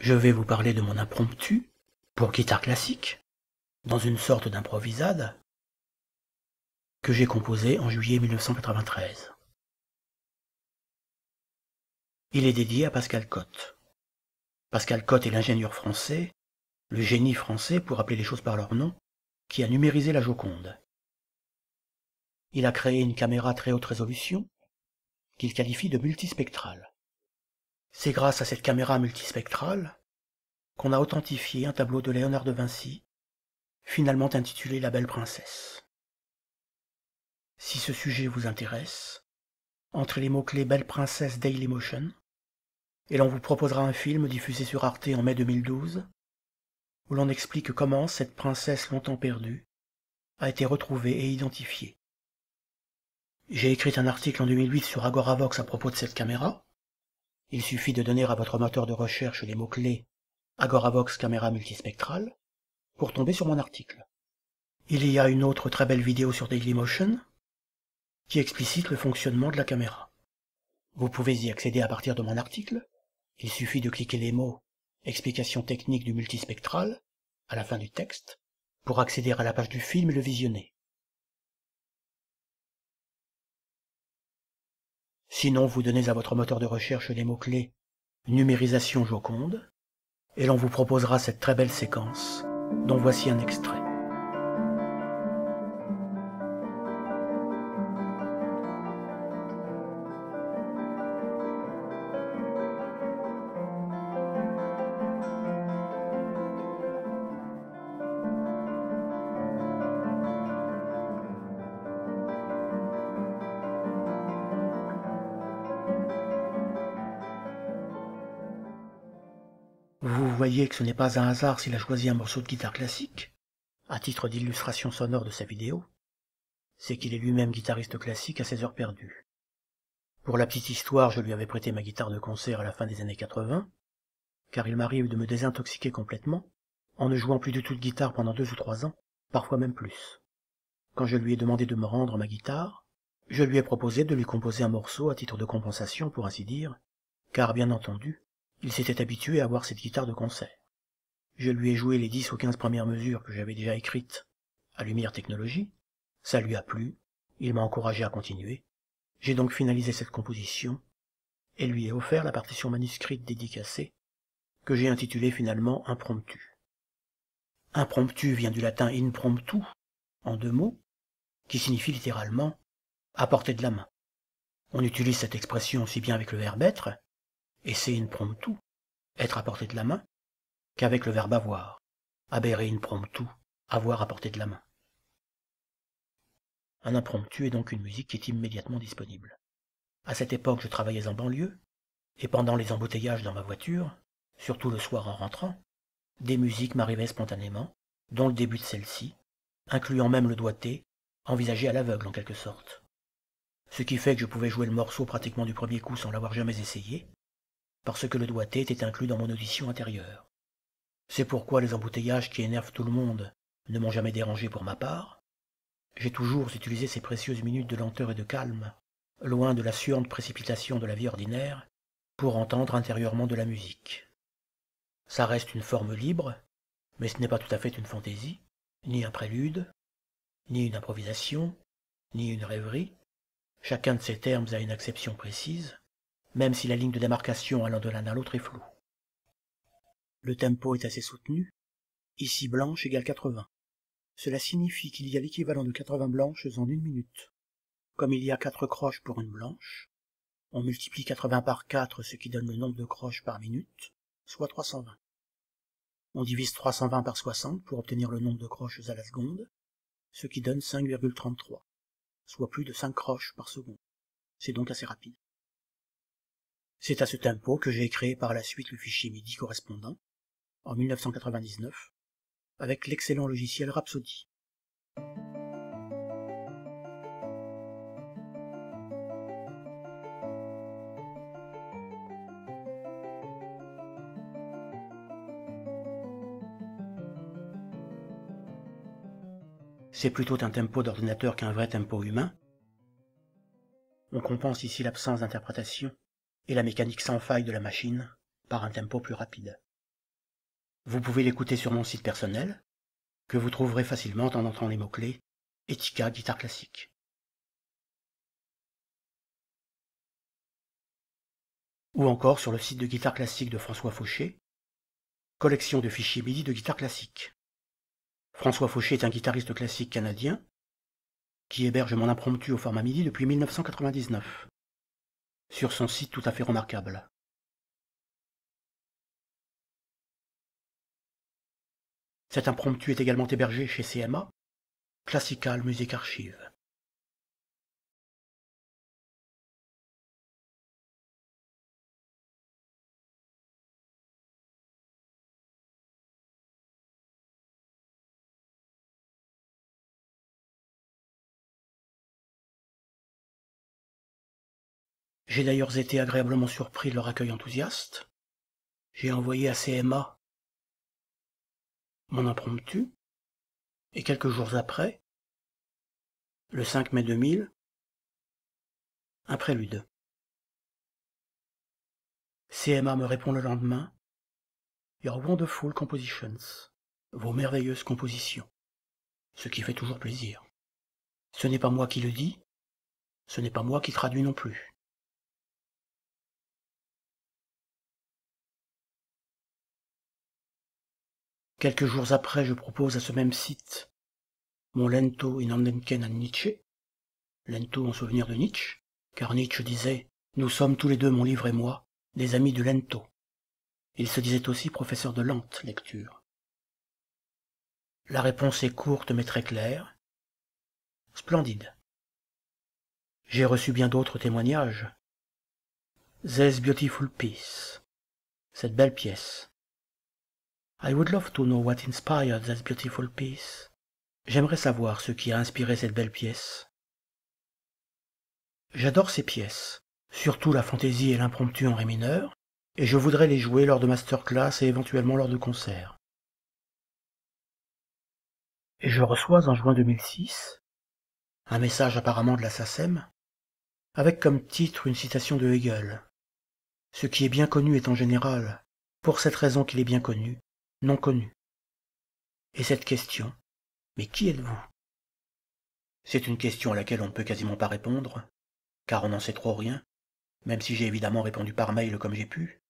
je vais vous parler de mon impromptu pour guitare classique, dans une sorte d'improvisade, que j'ai composé en juillet 1993. Il est dédié à Pascal Cotte. Pascal Cotte est l'ingénieur français, le génie français pour appeler les choses par leur nom, qui a numérisé la Joconde. Il a créé une caméra très haute résolution qu'il qualifie de multispectrale. C'est grâce à cette caméra multispectrale qu'on a authentifié un tableau de Léonard de Vinci, finalement intitulé La Belle Princesse. Si ce sujet vous intéresse, entrez les mots-clés Belle Princesse Motion, et l'on vous proposera un film diffusé sur Arte en mai 2012 où l'on explique comment cette princesse longtemps perdue a été retrouvée et identifiée. J'ai écrit un article en 2008 sur Agoravox à propos de cette caméra, il suffit de donner à votre moteur de recherche les mots-clés Agoravox caméra multispectrale pour tomber sur mon article. Il y a une autre très belle vidéo sur Dailymotion qui explicite le fonctionnement de la caméra. Vous pouvez y accéder à partir de mon article. Il suffit de cliquer les mots Explication technique du multispectral à la fin du texte pour accéder à la page du film et le visionner. Sinon, vous donnez à votre moteur de recherche les mots-clés numérisation joconde, et l'on vous proposera cette très belle séquence, dont voici un extrait. ce n'est pas un hasard s'il a choisi un morceau de guitare classique, à titre d'illustration sonore de sa vidéo, c'est qu'il est lui-même guitariste classique à ses heures perdues. Pour la petite histoire, je lui avais prêté ma guitare de concert à la fin des années 80, car il m'arrive de me désintoxiquer complètement, en ne jouant plus du tout de guitare pendant deux ou trois ans, parfois même plus. Quand je lui ai demandé de me rendre ma guitare, je lui ai proposé de lui composer un morceau à titre de compensation, pour ainsi dire, car bien entendu, il s'était habitué à avoir cette guitare de concert. Je lui ai joué les dix ou quinze premières mesures que j'avais déjà écrites à Lumière Technologie. Ça lui a plu. Il m'a encouragé à continuer. J'ai donc finalisé cette composition et lui ai offert la partition manuscrite dédicacée que j'ai intitulée finalement Impromptu. Impromptu vient du latin impromptu, en deux mots, qui signifie littéralement à portée de la main. On utilise cette expression aussi bien avec le verbe être, et c'est impromptu, être à portée de la main, qu'avec le verbe avoir, Aberrer impromptu, avoir à portée de la main. Un impromptu est donc une musique qui est immédiatement disponible. À cette époque, je travaillais en banlieue, et pendant les embouteillages dans ma voiture, surtout le soir en rentrant, des musiques m'arrivaient spontanément, dont le début de celle-ci, incluant même le doigté, envisagé à l'aveugle en quelque sorte. Ce qui fait que je pouvais jouer le morceau pratiquement du premier coup sans l'avoir jamais essayé, parce que le doigté était inclus dans mon audition intérieure. C'est pourquoi les embouteillages qui énervent tout le monde ne m'ont jamais dérangé pour ma part. J'ai toujours utilisé ces précieuses minutes de lenteur et de calme, loin de la suante précipitation de la vie ordinaire, pour entendre intérieurement de la musique. Ça reste une forme libre, mais ce n'est pas tout à fait une fantaisie, ni un prélude, ni une improvisation, ni une rêverie. Chacun de ces termes a une acception précise, même si la ligne de démarcation allant de l'un à l'autre est floue. Le tempo est assez soutenu. Ici blanche égale 80. Cela signifie qu'il y a l'équivalent de 80 blanches en une minute. Comme il y a 4 croches pour une blanche, on multiplie 80 par 4, ce qui donne le nombre de croches par minute, soit 320. On divise 320 par 60 pour obtenir le nombre de croches à la seconde, ce qui donne 5,33, soit plus de 5 croches par seconde. C'est donc assez rapide. C'est à ce tempo que j'ai créé par la suite le fichier MIDI correspondant, en 1999 avec l'excellent logiciel Rhapsody. C'est plutôt un tempo d'ordinateur qu'un vrai tempo humain. On compense ici l'absence d'interprétation et la mécanique sans faille de la machine par un tempo plus rapide. Vous pouvez l'écouter sur mon site personnel, que vous trouverez facilement en entrant les mots-clés Etika guitare classique. Ou encore sur le site de guitare classique de François Fauché, collection de fichiers MIDI de guitare classique. François Fauché est un guitariste classique canadien qui héberge mon impromptu au format MIDI depuis 1999 sur son site tout à fait remarquable. Cet impromptu est également hébergé chez CMA, Classical Music Archive. J'ai d'ailleurs été agréablement surpris de leur accueil enthousiaste. J'ai envoyé à CMA mon impromptu, et quelques jours après, le 5 mai 2000, un prélude. CMA me répond le lendemain, Your wonderful compositions, vos merveilleuses compositions, ce qui fait toujours plaisir. Ce n'est pas moi qui le dis, ce n'est pas moi qui traduis non plus. Quelques jours après, je propose à ce même site mon Lento in Andenken an Nietzsche, Lento en souvenir de Nietzsche, car Nietzsche disait Nous sommes tous les deux, mon livre et moi, des amis du Lento. Il se disait aussi professeur de lente lecture. La réponse est courte mais très claire. Splendide. J'ai reçu bien d'autres témoignages. This beautiful piece. Cette belle pièce. I would love to know what inspired that beautiful piece. J'aimerais savoir ce qui a inspiré cette belle pièce. J'adore ces pièces, surtout la fantaisie et l'impromptu en ré mineur, et je voudrais les jouer lors de masterclass et éventuellement lors de concerts. Et je reçois en juin 2006 un message apparemment de la SACEM, avec comme titre une citation de Hegel. Ce qui est bien connu est en général, pour cette raison qu'il est bien connu, non connu. Et cette question, mais qui êtes-vous C'est une question à laquelle on ne peut quasiment pas répondre, car on n'en sait trop rien, même si j'ai évidemment répondu par mail comme j'ai pu,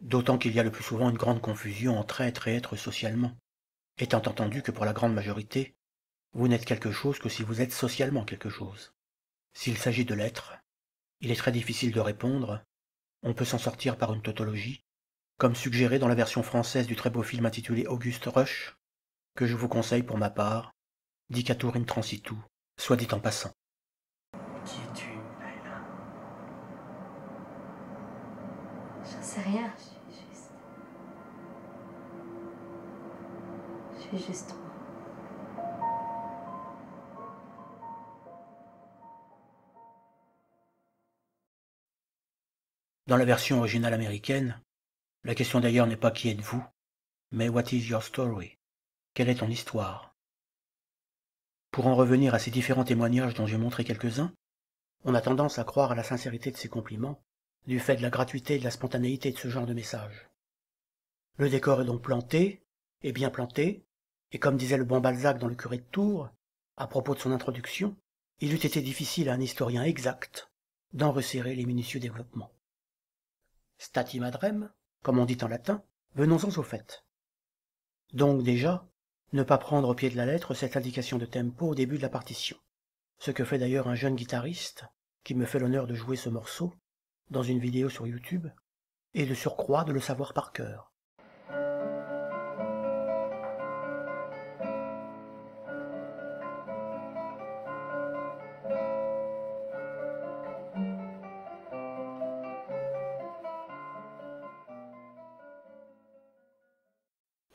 d'autant qu'il y a le plus souvent une grande confusion entre être et être socialement, étant entendu que pour la grande majorité, vous n'êtes quelque chose que si vous êtes socialement quelque chose. S'il s'agit de l'être, il est très difficile de répondre, on peut s'en sortir par une tautologie, comme suggéré dans la version française du très beau film intitulé Auguste Rush, que je vous conseille pour ma part, dit in transitou, soit dit en passant. Qui es-tu, sais rien, je suis juste. Je suis juste Dans la version originale américaine, la question d'ailleurs n'est pas qui êtes-vous, mais what is your story Quelle est ton histoire Pour en revenir à ces différents témoignages dont j'ai montré quelques-uns, on a tendance à croire à la sincérité de ces compliments, du fait de la gratuité et de la spontanéité de ce genre de message. Le décor est donc planté, et bien planté, et comme disait le bon Balzac dans le curé de Tours, à propos de son introduction, il eût été difficile à un historien exact d'en resserrer les minutieux développements. Statim comme on dit en latin, venons-en au fait. Donc déjà, ne pas prendre au pied de la lettre cette indication de tempo au début de la partition, ce que fait d'ailleurs un jeune guitariste qui me fait l'honneur de jouer ce morceau dans une vidéo sur YouTube, et le surcroît de le savoir par cœur.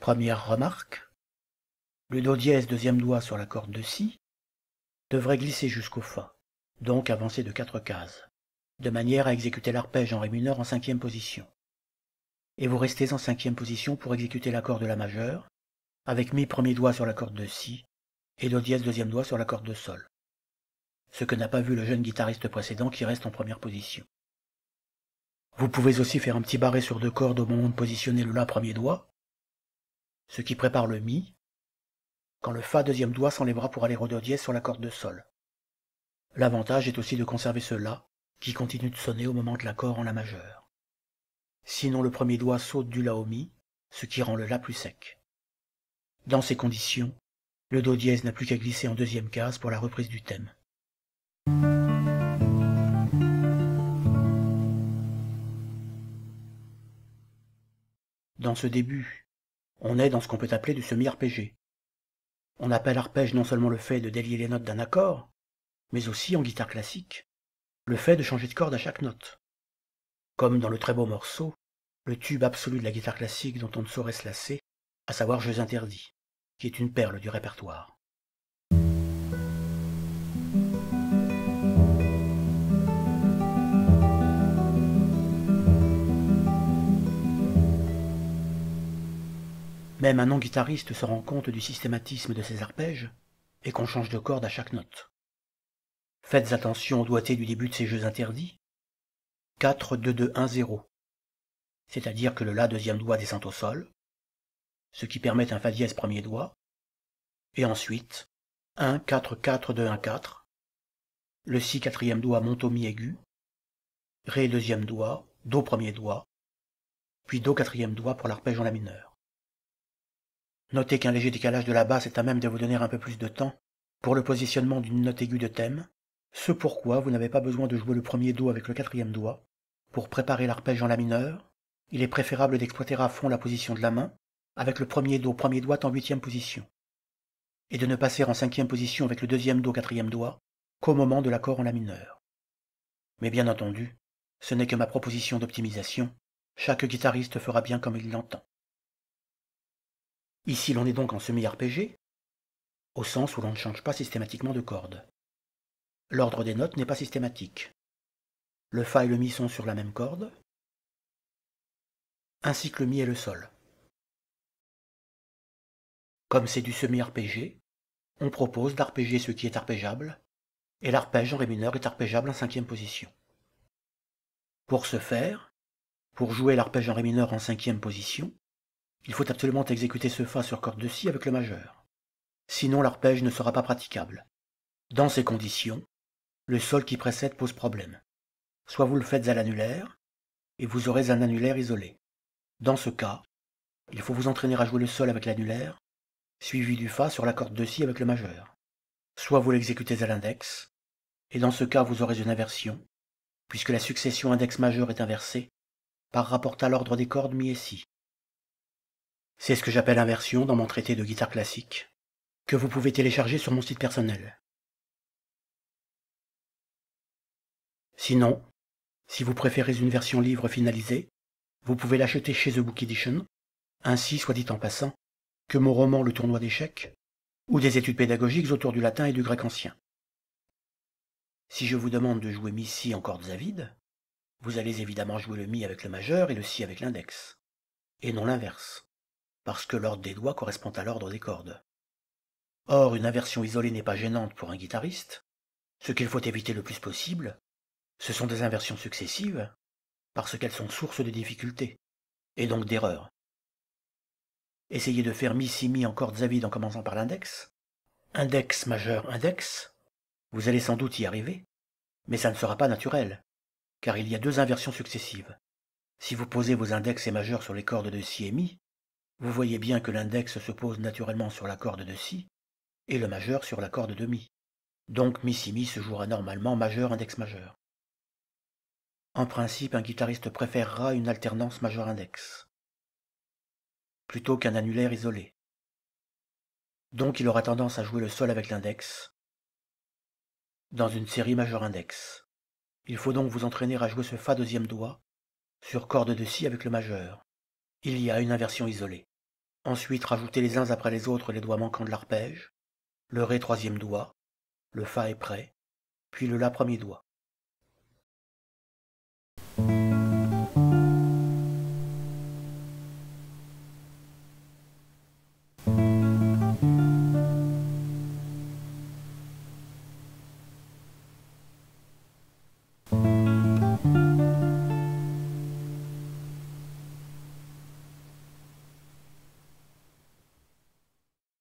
Première remarque. Le do dièse deuxième doigt sur la corde de si devrait glisser jusqu'au fa, donc avancer de quatre cases, de manière à exécuter l'arpège en ré mineur en cinquième position. Et vous restez en cinquième position pour exécuter l'accord de la majeure, avec mi premier doigt sur la corde de si et do dièse deuxième doigt sur la corde de sol. Ce que n'a pas vu le jeune guitariste précédent qui reste en première position. Vous pouvez aussi faire un petit barré sur deux cordes au moment de positionner le la premier doigt, ce qui prépare le mi, quand le fa deuxième doigt s'enlèvera pour aller au do dièse sur la corde de sol. L'avantage est aussi de conserver ce la qui continue de sonner au moment de l'accord en la majeure. Sinon le premier doigt saute du la au mi, ce qui rend le la plus sec. Dans ces conditions, le do dièse n'a plus qu'à glisser en deuxième case pour la reprise du thème. Dans ce début, on est dans ce qu'on peut appeler du semi-arpégé. On appelle arpège non seulement le fait de délier les notes d'un accord, mais aussi en guitare classique, le fait de changer de corde à chaque note. Comme dans le très beau morceau, le tube absolu de la guitare classique dont on ne saurait se lasser, à savoir Jeux interdits, qui est une perle du répertoire. même un non-guitariste se rend compte du systématisme de ces arpèges et qu'on change de corde à chaque note. Faites attention au doigté du début de ces jeux interdits. 4-2-2-1-0. C'est-à-dire que le La deuxième doigt descend au sol, ce qui permet un Fa dièse premier doigt, et ensuite 1-4-4-2-1-4. Le Si quatrième doigt monte au mi aigu, Ré deuxième doigt, Do premier doigt, puis Do quatrième doigt pour l'arpège en La mineur. Notez qu'un léger décalage de la basse est à même de vous donner un peu plus de temps pour le positionnement d'une note aiguë de thème, ce pourquoi vous n'avez pas besoin de jouer le premier Do avec le quatrième doigt. Pour préparer l'arpège en La mineur. il est préférable d'exploiter à fond la position de la main, avec le premier Do premier doigt en huitième position, et de ne passer en cinquième position avec le deuxième Do quatrième doigt qu'au moment de l'accord en La mineur. Mais bien entendu, ce n'est que ma proposition d'optimisation, chaque guitariste fera bien comme il l'entend. Ici, l'on est donc en semi arpégé au sens où l'on ne change pas systématiquement de corde. L'ordre des notes n'est pas systématique. Le Fa et le Mi sont sur la même corde, ainsi que le Mi et le Sol. Comme c'est du semi-arpégé, on propose d'arpéger ce qui est arpégeable, et l'arpège en Ré mineur est arpégeable en cinquième position. Pour ce faire, pour jouer l'arpège en Ré mineur en cinquième position, il faut absolument exécuter ce Fa sur corde de Si avec le majeur. Sinon l'arpège ne sera pas praticable. Dans ces conditions, le sol qui précède pose problème. Soit vous le faites à l'annulaire, et vous aurez un annulaire isolé. Dans ce cas, il faut vous entraîner à jouer le sol avec l'annulaire, suivi du Fa sur la corde de Si avec le majeur. Soit vous l'exécutez à l'index, et dans ce cas vous aurez une inversion, puisque la succession index majeur est inversée par rapport à l'ordre des cordes mi et si. C'est ce que j'appelle inversion dans mon traité de guitare classique, que vous pouvez télécharger sur mon site personnel. Sinon, si vous préférez une version livre finalisée, vous pouvez l'acheter chez The Book Edition, ainsi soit dit en passant, que mon roman Le tournoi d'échecs, ou des études pédagogiques autour du latin et du grec ancien. Si je vous demande de jouer Mi-Si en cordes vide, vous allez évidemment jouer le Mi avec le majeur et le Si avec l'index, et non l'inverse parce que l'ordre des doigts correspond à l'ordre des cordes. Or, une inversion isolée n'est pas gênante pour un guitariste. Ce qu'il faut éviter le plus possible, ce sont des inversions successives, parce qu'elles sont source de difficultés, et donc d'erreurs. Essayez de faire mi si mi en cordes à en commençant par l'index. Index majeur index. Vous allez sans doute y arriver, mais ça ne sera pas naturel, car il y a deux inversions successives. Si vous posez vos index et majeurs sur les cordes de si et mi, vous voyez bien que l'index se pose naturellement sur la corde de Si et le majeur sur la corde de Mi. Donc Mi Si Mi se jouera normalement majeur index majeur. En principe, un guitariste préférera une alternance majeur index plutôt qu'un annulaire isolé. Donc il aura tendance à jouer le sol avec l'index dans une série majeur index. Il faut donc vous entraîner à jouer ce Fa deuxième doigt sur corde de Si avec le majeur. Il y a une inversion isolée. Ensuite, rajoutez les uns après les autres les doigts manquants de l'arpège, le Ré troisième doigt, le Fa est prêt, puis le La premier doigt.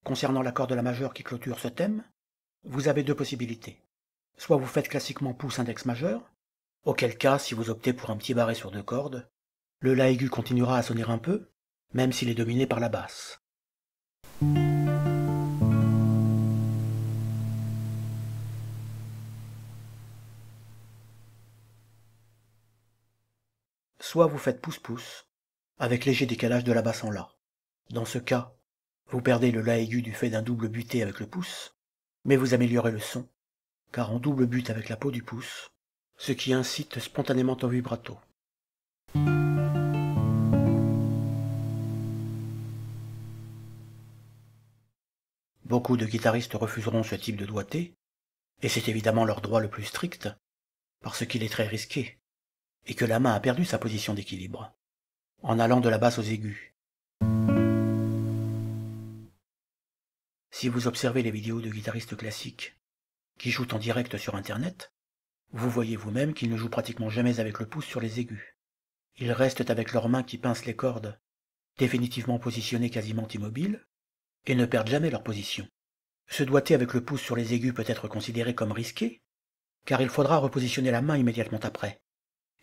Concernant l'accord de la majeure qui clôture ce thème, vous avez deux possibilités. Soit vous faites classiquement pouce index majeur, auquel cas, si vous optez pour un petit barré sur deux cordes, le La aigu continuera à sonner un peu, même s'il est dominé par la basse. Soit vous faites pouce-pouce, avec léger décalage de la basse en La. Dans ce cas, vous perdez le la aigu du fait d'un double buté avec le pouce, mais vous améliorez le son, car on double bute avec la peau du pouce, ce qui incite spontanément au vibrato. Beaucoup de guitaristes refuseront ce type de doigté, et c'est évidemment leur droit le plus strict, parce qu'il est très risqué, et que la main a perdu sa position d'équilibre, en allant de la basse aux aigus, Si vous observez les vidéos de guitaristes classiques qui jouent en direct sur Internet, vous voyez vous-même qu'ils ne jouent pratiquement jamais avec le pouce sur les aigus. Ils restent avec leurs mains qui pincent les cordes, définitivement positionnées quasiment immobiles, et ne perdent jamais leur position. Se doiter avec le pouce sur les aigus peut être considéré comme risqué, car il faudra repositionner la main immédiatement après,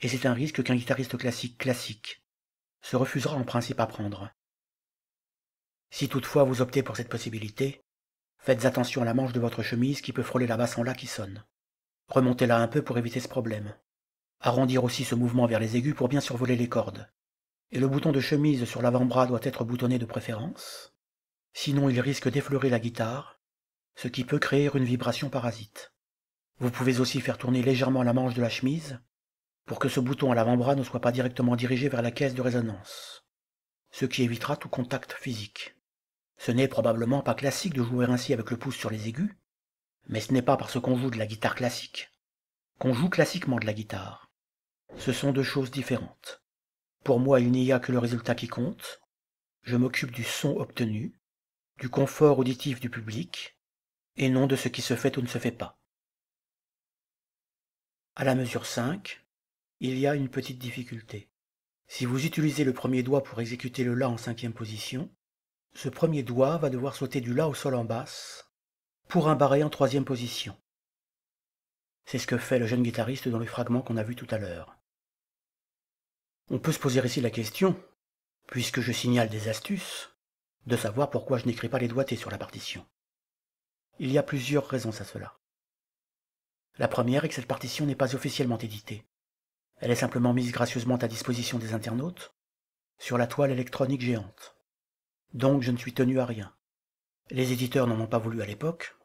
et c'est un risque qu'un guitariste classique classique se refusera en principe à prendre. Si toutefois vous optez pour cette possibilité, Faites attention à la manche de votre chemise qui peut frôler la en là qui sonne. Remontez-la un peu pour éviter ce problème. Arrondir aussi ce mouvement vers les aigus pour bien survoler les cordes. Et le bouton de chemise sur l'avant-bras doit être boutonné de préférence. Sinon, il risque d'effleurer la guitare, ce qui peut créer une vibration parasite. Vous pouvez aussi faire tourner légèrement la manche de la chemise pour que ce bouton à l'avant-bras ne soit pas directement dirigé vers la caisse de résonance, ce qui évitera tout contact physique. Ce n'est probablement pas classique de jouer ainsi avec le pouce sur les aigus, mais ce n'est pas parce qu'on joue de la guitare classique qu'on joue classiquement de la guitare. Ce sont deux choses différentes. Pour moi, il n'y a que le résultat qui compte. Je m'occupe du son obtenu, du confort auditif du public, et non de ce qui se fait ou ne se fait pas. À la mesure 5, il y a une petite difficulté. Si vous utilisez le premier doigt pour exécuter le La en cinquième position, ce premier doigt va devoir sauter du La au Sol en basse pour un barré en troisième position. C'est ce que fait le jeune guitariste dans le fragment qu'on a vu tout à l'heure. On peut se poser ici la question, puisque je signale des astuces, de savoir pourquoi je n'écris pas les doigtés sur la partition. Il y a plusieurs raisons à cela. La première est que cette partition n'est pas officiellement éditée. Elle est simplement mise gracieusement à disposition des internautes sur la toile électronique géante donc je ne suis tenu à rien. Les éditeurs n'en ont pas voulu à l'époque,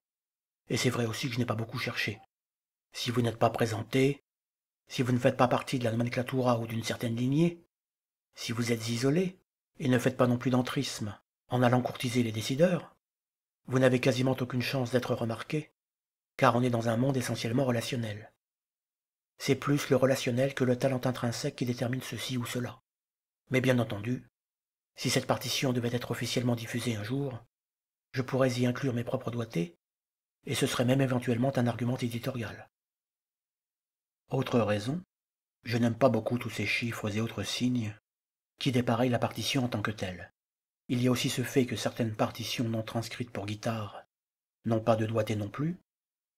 et c'est vrai aussi que je n'ai pas beaucoup cherché. Si vous n'êtes pas présenté, si vous ne faites pas partie de la nomenclatura ou d'une certaine lignée, si vous êtes isolé, et ne faites pas non plus d'entrisme en allant courtiser les décideurs, vous n'avez quasiment aucune chance d'être remarqué, car on est dans un monde essentiellement relationnel. C'est plus le relationnel que le talent intrinsèque qui détermine ceci ou cela. Mais bien entendu, si cette partition devait être officiellement diffusée un jour, je pourrais y inclure mes propres doigtés, et ce serait même éventuellement un argument éditorial. Autre raison, je n'aime pas beaucoup tous ces chiffres et autres signes qui dépareillent la partition en tant que telle. Il y a aussi ce fait que certaines partitions non transcrites pour guitare n'ont pas de doigté non plus,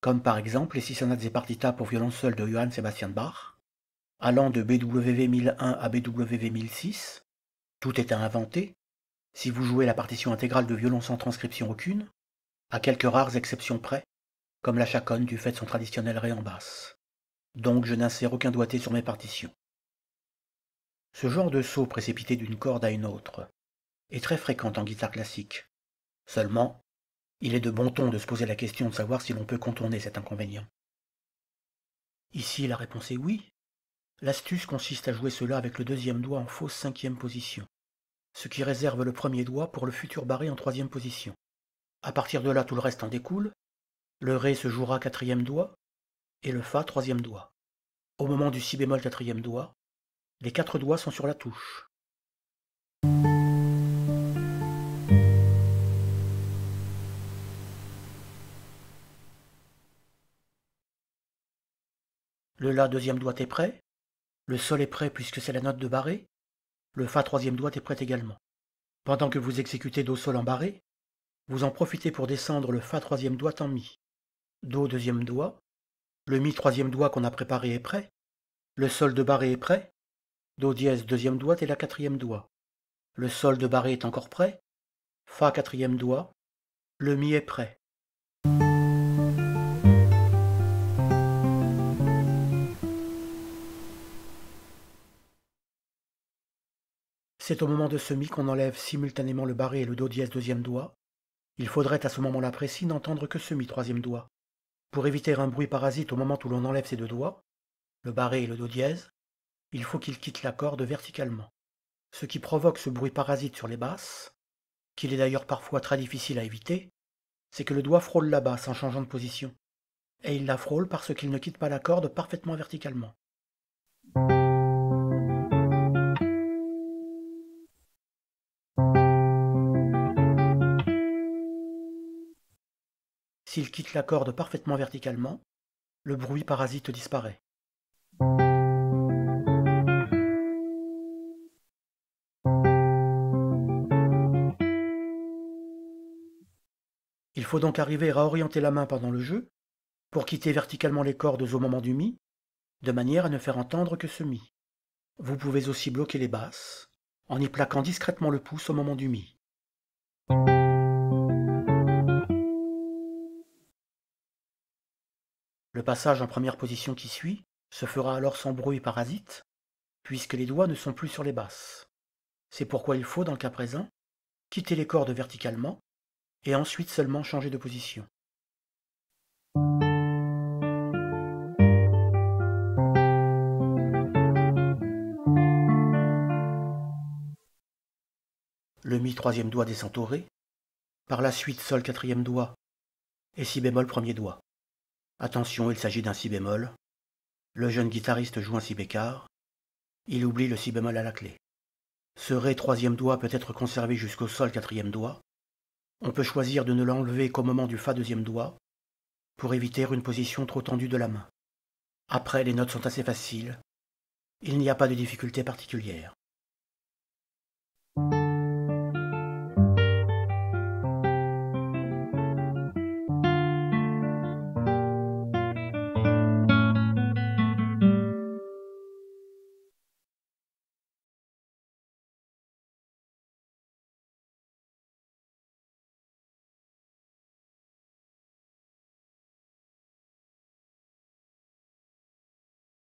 comme par exemple les six sonates et partitas pour violon seul de Johann Sebastian Bach, allant de BWV 1001 à BWV 1006, tout est à inventer. Si vous jouez la partition intégrale de violon sans transcription aucune, à quelques rares exceptions près, comme la chaconne du fait de son traditionnel ré en basse. Donc je n'insère aucun doigté sur mes partitions. Ce genre de saut précipité d'une corde à une autre est très fréquent en guitare classique. Seulement, il est de bon ton de se poser la question de savoir si l'on peut contourner cet inconvénient. Ici, la réponse est oui, L'astuce consiste à jouer cela avec le deuxième doigt en fausse cinquième position, ce qui réserve le premier doigt pour le futur barré en troisième position. A partir de là, tout le reste en découle. Le Ré se jouera quatrième doigt et le Fa troisième doigt. Au moment du Si bémol quatrième doigt, les quatre doigts sont sur la touche. Le La deuxième doigt est prêt, le sol est prêt puisque c'est la note de barré. Le fa troisième doigt est prêt également. Pendant que vous exécutez do sol en barré, vous en profitez pour descendre le fa troisième doigt en mi. Do deuxième doigt, le mi troisième doigt qu'on a préparé est prêt, le sol de barré est prêt, do dièse deuxième doigt et la quatrième doigt. Le sol de barré est encore prêt, fa quatrième doigt, le mi est prêt. C'est au moment de semi qu'on enlève simultanément le barré et le do dièse deuxième doigt. Il faudrait à ce moment-là précis n'entendre que ce mi troisième doigt. Pour éviter un bruit parasite au moment où l'on enlève ces deux doigts, le barré et le do dièse, il faut qu'ils quittent la corde verticalement. Ce qui provoque ce bruit parasite sur les basses, qu'il est d'ailleurs parfois très difficile à éviter, c'est que le doigt frôle la basse en changeant de position. Et il la frôle parce qu'il ne quitte pas la corde parfaitement verticalement. S'il quitte la corde parfaitement verticalement, le bruit parasite disparaît. Il faut donc arriver à orienter la main pendant le jeu pour quitter verticalement les cordes au moment du mi, de manière à ne faire entendre que ce mi. Vous pouvez aussi bloquer les basses en y plaquant discrètement le pouce au moment du mi. Le passage en première position qui suit se fera alors sans bruit parasite, puisque les doigts ne sont plus sur les basses. C'est pourquoi il faut, dans le cas présent, quitter les cordes verticalement et ensuite seulement changer de position. Le mi troisième doigt descend au par la suite sol quatrième doigt et si bémol premier doigt. Attention, il s'agit d'un si bémol. Le jeune guitariste joue un si bécard. Il oublie le si bémol à la clé. Ce ré troisième doigt peut être conservé jusqu'au sol quatrième doigt. On peut choisir de ne l'enlever qu'au moment du fa deuxième doigt, pour éviter une position trop tendue de la main. Après, les notes sont assez faciles. Il n'y a pas de difficulté particulière.